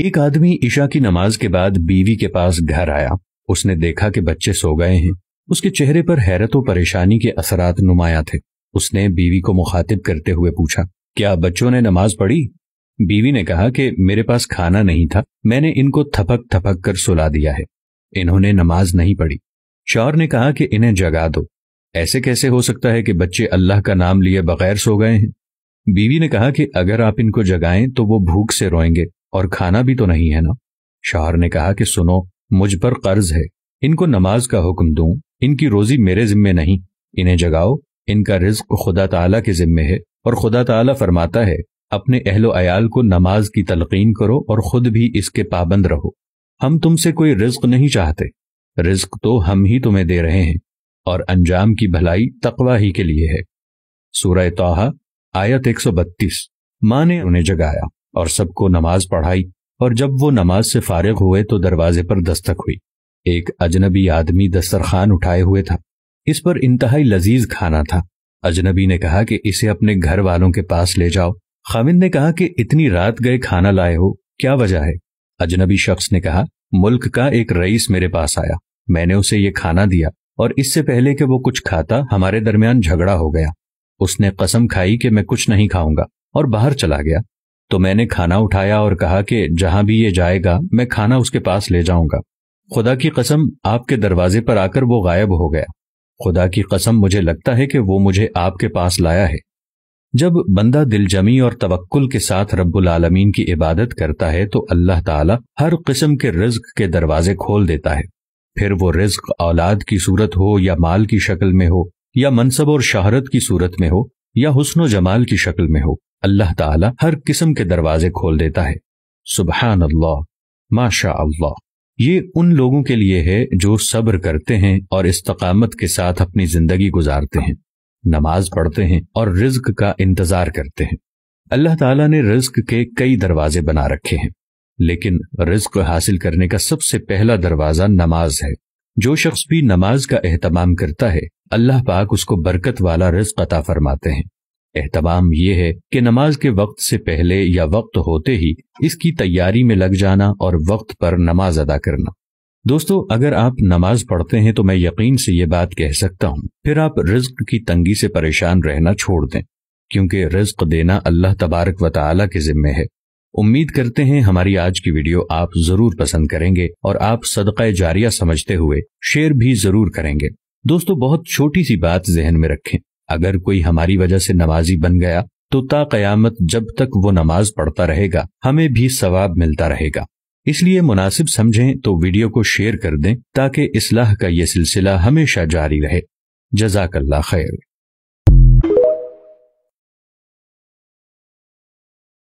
एक आदमी ईशा की नमाज के बाद बीवी के पास घर आया उसने देखा कि बच्चे सो गए हैं उसके चेहरे पर हैरत और परेशानी के असरात नुमाया थे उसने बीवी को मुखातिब करते हुए पूछा क्या बच्चों ने नमाज पढ़ी बीवी ने कहा कि मेरे पास खाना नहीं था मैंने इनको थपक थपक कर सुला दिया है इन्होंने नमाज नहीं पढ़ी शौर ने कहा कि इन्हें जगा दो ऐसे कैसे हो सकता है कि बच्चे अल्लाह का नाम लिए बगैर सो गए हैं बीवी ने कहा कि अगर आप इनको जगाएं तो वो भूख से रोएंगे और खाना भी तो नहीं है ना शाहर ने कहा कि सुनो मुझ पर कर्ज है इनको नमाज का हुक्म दूं इनकी रोजी मेरे जिम्मे नहीं इन्हें जगाओ इनका रिज्क खुदा तला के जिम्मे है और खुदा तला फरमाता है अपने अहलो अयाल को नमाज की तलकीन करो और खुद भी इसके पाबंद रहो हम तुमसे कोई रिज्क नहीं चाहते रिज्क तो हम ही तुम्हें दे रहे हैं और अंजाम की भलाई तकवा ही के लिए है सूरह तोहा आयत 132 माँ ने उन्हें जगाया और सबको नमाज पढ़ाई और जब वो नमाज से फारिग हुए तो दरवाजे पर दस्तक हुई एक अजनबी आदमी दस्तरखान उठाए हुए था इस पर इंतहाई लजीज खाना था अजनबी ने कहा कि इसे अपने घर वालों के पास ले जाओ खामिद ने कहा कि इतनी रात गए खाना लाए हो क्या वजह है अजनबी शख्स ने कहा मुल्क का एक रईस मेरे पास आया मैंने उसे ये खाना दिया और इससे पहले कि वो कुछ खाता हमारे दरमियान झगड़ा हो गया उसने कसम खाई कि मैं कुछ नहीं खाऊंगा और बाहर चला गया तो मैंने खाना उठाया और कहा कि जहां भी ये जाएगा मैं खाना उसके पास ले जाऊंगा खुदा की कसम आपके दरवाजे पर आकर वो गायब हो गया खुदा की कसम मुझे लगता है कि वो मुझे आपके पास लाया है जब बंदा दिलजमी और तवक्ल के साथ रब्बुल आलमीन की इबादत करता है तो अल्लाह ताला हर किस्म के रिज्क के दरवाजे खोल देता है फिर वो रिज्क औलाद की सूरत हो या माल की शक्ल में हो या मनसब और शहरत की सूरत में हो या हुस्न जमाल की शक्ल में हो अल्लाह ताला हर किस्म के दरवाजे खोल देता है सुबह अल्लाह माशा अल्लाह ये उन लोगों के लिए है जो सब्र करते हैं और इस्तकामत के साथ अपनी जिंदगी गुजारते हैं नमाज पढ़ते हैं और रिज्क का इंतजार करते हैं अल्लाह ताला ने रिज्क के कई दरवाजे बना रखे हैं लेकिन रिज्क हासिल करने का सबसे पहला दरवाजा नमाज है जो शख्स भी नमाज का एहतमाम करता है अल्लाह पाक उसको बरकत वाला रिज्क अता फरमाते हैं एहतमाम ये है कि नमाज के वक्त से पहले या वक्त होते ही इसकी तैयारी में लग जाना और वक्त पर नमाज अदा करना दोस्तों अगर आप नमाज पढ़ते हैं तो मैं यकीन से ये बात कह सकता हूँ फिर आप रिज्क की तंगी से परेशान रहना छोड़ दें क्योंकि रिज्क देना अल्लाह तबारक व के जिम्मे है उम्मीद करते हैं हमारी आज की वीडियो आप जरूर पसंद करेंगे और आप सदका जारिया समझते हुए शेयर भी जरूर करेंगे दोस्तों बहुत छोटी सी बात जहन में रखें अगर कोई हमारी वजह से नमाजी बन गया तो ता कयामत जब तक वो नमाज पढ़ता रहेगा हमें भी सवाब मिलता रहेगा इसलिए मुनासिब समझें तो वीडियो को शेयर कर दें ताकि इसलाह का ये सिलसिला हमेशा जारी रहे जजाकल्ला खैर